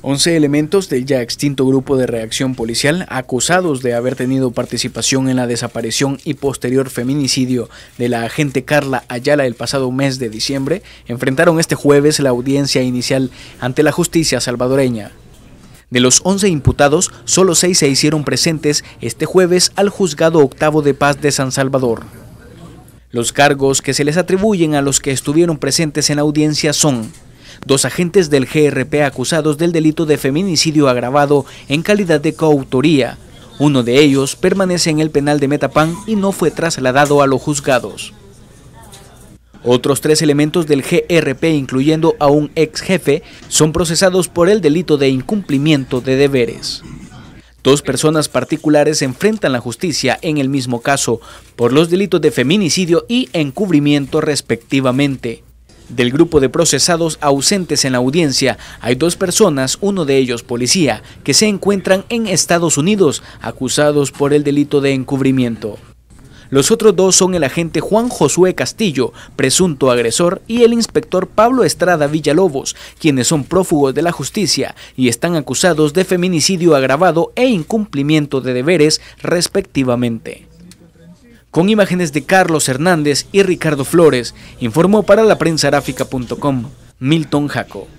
11 elementos del ya extinto grupo de reacción policial acusados de haber tenido participación en la desaparición y posterior feminicidio de la agente Carla Ayala el pasado mes de diciembre enfrentaron este jueves la audiencia inicial ante la justicia salvadoreña. De los 11 imputados, solo 6 se hicieron presentes este jueves al juzgado octavo de paz de San Salvador. Los cargos que se les atribuyen a los que estuvieron presentes en la audiencia son dos agentes del GRP acusados del delito de feminicidio agravado en calidad de coautoría. Uno de ellos permanece en el penal de Metapan y no fue trasladado a los juzgados. Otros tres elementos del GRP, incluyendo a un ex jefe, son procesados por el delito de incumplimiento de deberes. Dos personas particulares enfrentan la justicia en el mismo caso por los delitos de feminicidio y encubrimiento respectivamente. Del grupo de procesados ausentes en la audiencia, hay dos personas, uno de ellos policía, que se encuentran en Estados Unidos acusados por el delito de encubrimiento. Los otros dos son el agente Juan Josué Castillo, presunto agresor, y el inspector Pablo Estrada Villalobos, quienes son prófugos de la justicia y están acusados de feminicidio agravado e incumplimiento de deberes respectivamente con imágenes de Carlos Hernández y Ricardo Flores, informó para la prensa Milton Jaco.